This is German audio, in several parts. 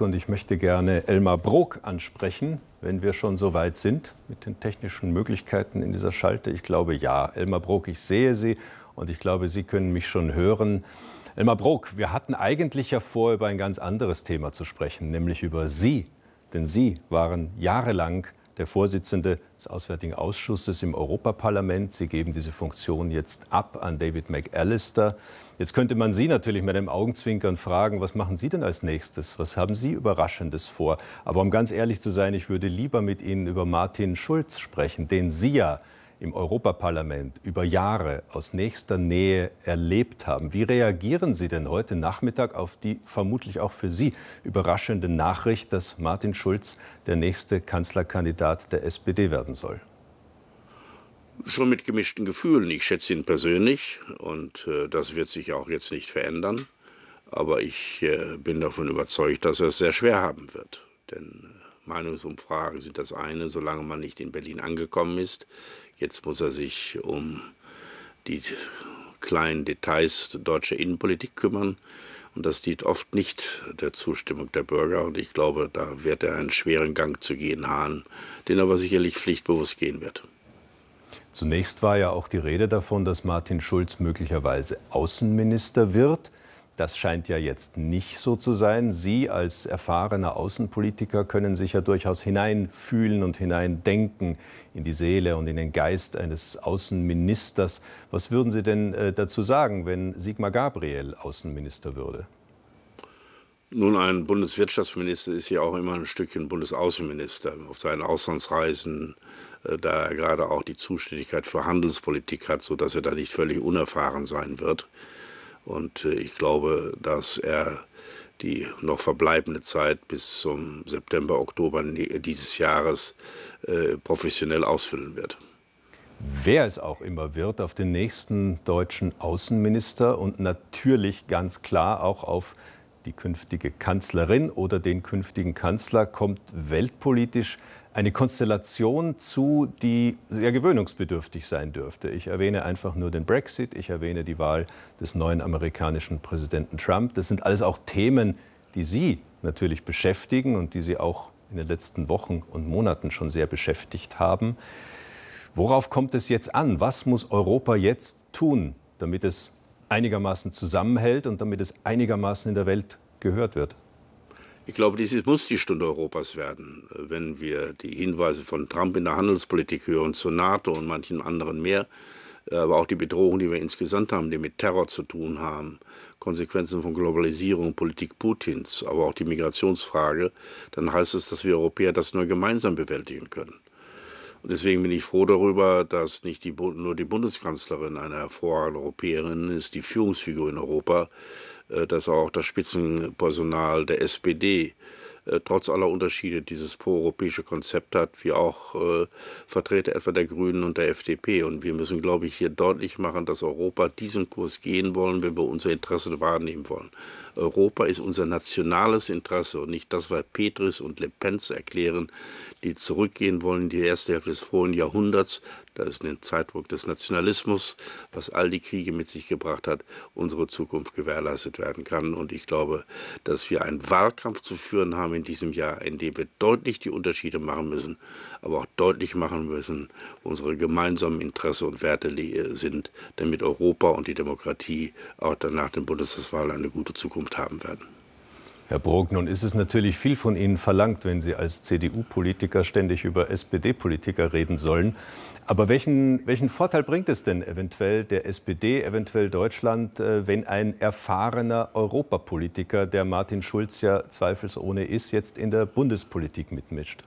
Und ich möchte gerne Elmar Brok ansprechen, wenn wir schon so weit sind mit den technischen Möglichkeiten in dieser Schalte. Ich glaube ja. Elmar Brok, ich sehe Sie und ich glaube, Sie können mich schon hören. Elmar Brok, wir hatten eigentlich ja vor, über ein ganz anderes Thema zu sprechen, nämlich über Sie. Denn Sie waren jahrelang der Vorsitzende des Auswärtigen Ausschusses im Europaparlament. Sie geben diese Funktion jetzt ab an David McAllister. Jetzt könnte man Sie natürlich mit einem Augenzwinkern fragen, was machen Sie denn als nächstes? Was haben Sie Überraschendes vor? Aber um ganz ehrlich zu sein, ich würde lieber mit Ihnen über Martin Schulz sprechen, den Sie ja im Europaparlament über Jahre aus nächster Nähe erlebt haben. Wie reagieren Sie denn heute Nachmittag auf die vermutlich auch für Sie überraschende Nachricht, dass Martin Schulz der nächste Kanzlerkandidat der SPD werden soll? Schon mit gemischten Gefühlen. Ich schätze ihn persönlich und äh, das wird sich auch jetzt nicht verändern. Aber ich äh, bin davon überzeugt, dass er es sehr schwer haben wird. Denn äh, Meinungsumfragen sind das eine, solange man nicht in Berlin angekommen ist, Jetzt muss er sich um die kleinen Details deutscher Innenpolitik kümmern. Und das dient oft nicht der Zustimmung der Bürger. Und ich glaube, da wird er einen schweren Gang zu gehen haben, den aber sicherlich pflichtbewusst gehen wird. Zunächst war ja auch die Rede davon, dass Martin Schulz möglicherweise Außenminister wird. Das scheint ja jetzt nicht so zu sein. Sie als erfahrener Außenpolitiker können sich ja durchaus hineinfühlen und hineindenken in die Seele und in den Geist eines Außenministers. Was würden Sie denn äh, dazu sagen, wenn Sigmar Gabriel Außenminister würde? Nun, ein Bundeswirtschaftsminister ist ja auch immer ein Stückchen Bundesaußenminister. Auf seinen Auslandsreisen, äh, da er gerade auch die Zuständigkeit für Handelspolitik hat, sodass er da nicht völlig unerfahren sein wird. Und äh, ich glaube, dass er die noch verbleibende Zeit bis zum September, Oktober ne, dieses Jahres äh, professionell ausfüllen wird. Wer es auch immer wird, auf den nächsten deutschen Außenminister und natürlich ganz klar auch auf die künftige Kanzlerin oder den künftigen Kanzler kommt weltpolitisch eine Konstellation zu, die sehr gewöhnungsbedürftig sein dürfte. Ich erwähne einfach nur den Brexit, ich erwähne die Wahl des neuen amerikanischen Präsidenten Trump. Das sind alles auch Themen, die Sie natürlich beschäftigen und die Sie auch in den letzten Wochen und Monaten schon sehr beschäftigt haben. Worauf kommt es jetzt an? Was muss Europa jetzt tun, damit es einigermaßen zusammenhält und damit es einigermaßen in der Welt gehört wird? Ich glaube, dies muss die Stunde Europas werden. Wenn wir die Hinweise von Trump in der Handelspolitik hören zur NATO und manchen anderen mehr, aber auch die Bedrohungen, die wir insgesamt haben, die mit Terror zu tun haben, Konsequenzen von Globalisierung, Politik Putins, aber auch die Migrationsfrage, dann heißt es, dass wir Europäer das nur gemeinsam bewältigen können. Und deswegen bin ich froh darüber, dass nicht die, nur die Bundeskanzlerin eine hervorragende Europäerin ist, die Führungsfigur in Europa, äh, dass auch das Spitzenpersonal der SPD äh, trotz aller Unterschiede dieses proeuropäische Konzept hat, wie auch äh, Vertreter etwa der Grünen und der FDP. Und wir müssen, glaube ich, hier deutlich machen, dass Europa diesen Kurs gehen wollen, wenn wir unser Interesse wahrnehmen wollen. Europa ist unser nationales Interesse und nicht das, was Petris und Le Pen erklären, die zurückgehen wollen in die erste Hälfte des vorigen Jahrhunderts da ist den Zeitdruck des Nationalismus, was all die Kriege mit sich gebracht hat, unsere Zukunft gewährleistet werden kann. Und ich glaube, dass wir einen Wahlkampf zu führen haben in diesem Jahr, in dem wir deutlich die Unterschiede machen müssen, aber auch deutlich machen müssen, unsere gemeinsamen Interessen und Werte äh, sind, damit Europa und die Demokratie auch danach den Bundestagswahlen eine gute Zukunft haben werden. Herr Brog, nun ist es natürlich viel von Ihnen verlangt, wenn Sie als CDU-Politiker ständig über SPD-Politiker reden sollen. Aber welchen, welchen Vorteil bringt es denn eventuell der SPD, eventuell Deutschland, äh, wenn ein erfahrener Europapolitiker, der Martin Schulz ja zweifelsohne ist, jetzt in der Bundespolitik mitmischt?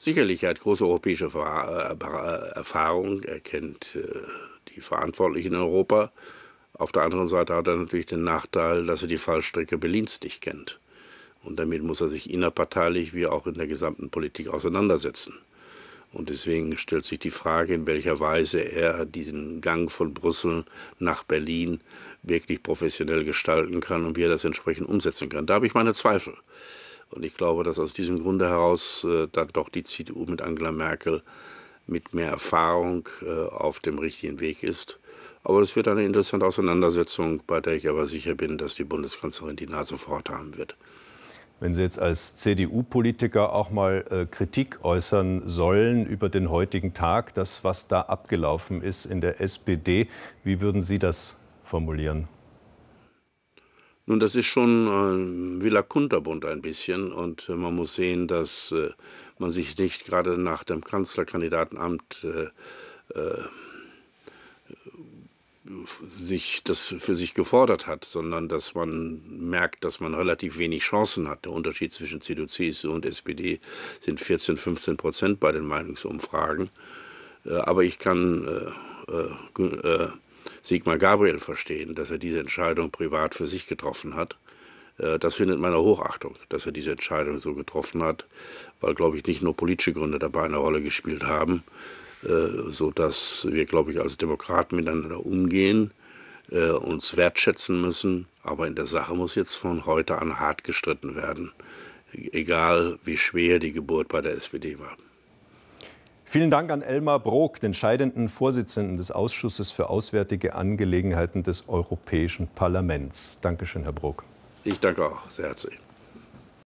Sicherlich, er hat große europäische äh, Erfahrung, er kennt äh, die Verantwortlichen in Europa. Auf der anderen Seite hat er natürlich den Nachteil, dass er die Fallstrecke Berlins nicht kennt. Und damit muss er sich innerparteilich wie auch in der gesamten Politik auseinandersetzen. Und deswegen stellt sich die Frage, in welcher Weise er diesen Gang von Brüssel nach Berlin wirklich professionell gestalten kann und wie er das entsprechend umsetzen kann. Da habe ich meine Zweifel. Und ich glaube, dass aus diesem Grunde heraus äh, dann doch die CDU mit Angela Merkel mit mehr Erfahrung äh, auf dem richtigen Weg ist. Aber das wird eine interessante Auseinandersetzung, bei der ich aber sicher bin, dass die Bundeskanzlerin die Nase vorhat haben wird. Wenn Sie jetzt als CDU-Politiker auch mal äh, Kritik äußern sollen über den heutigen Tag, das, was da abgelaufen ist in der SPD, wie würden Sie das formulieren? Nun, das ist schon äh, Villa Kunterbund ein bisschen und äh, man muss sehen, dass äh, man sich nicht gerade nach dem Kanzlerkandidatenamt äh, äh, sich das für sich gefordert hat, sondern dass man merkt, dass man relativ wenig Chancen hat. Der Unterschied zwischen CDU, CSU und SPD sind 14, 15 Prozent bei den Meinungsumfragen. Äh, aber ich kann Sigmar Gabriel verstehen, dass er diese Entscheidung privat für sich getroffen hat. Äh, das findet meine Hochachtung, dass er diese Entscheidung so getroffen hat, weil, glaube ich, nicht nur politische Gründe dabei eine Rolle gespielt haben, äh, sodass wir, glaube ich, als Demokraten miteinander umgehen, äh, uns wertschätzen müssen. Aber in der Sache muss jetzt von heute an hart gestritten werden, egal wie schwer die Geburt bei der SPD war. Vielen Dank an Elmar Brok, den scheidenden Vorsitzenden des Ausschusses für Auswärtige Angelegenheiten des Europäischen Parlaments. Dankeschön, Herr Brok. Ich danke auch sehr herzlich.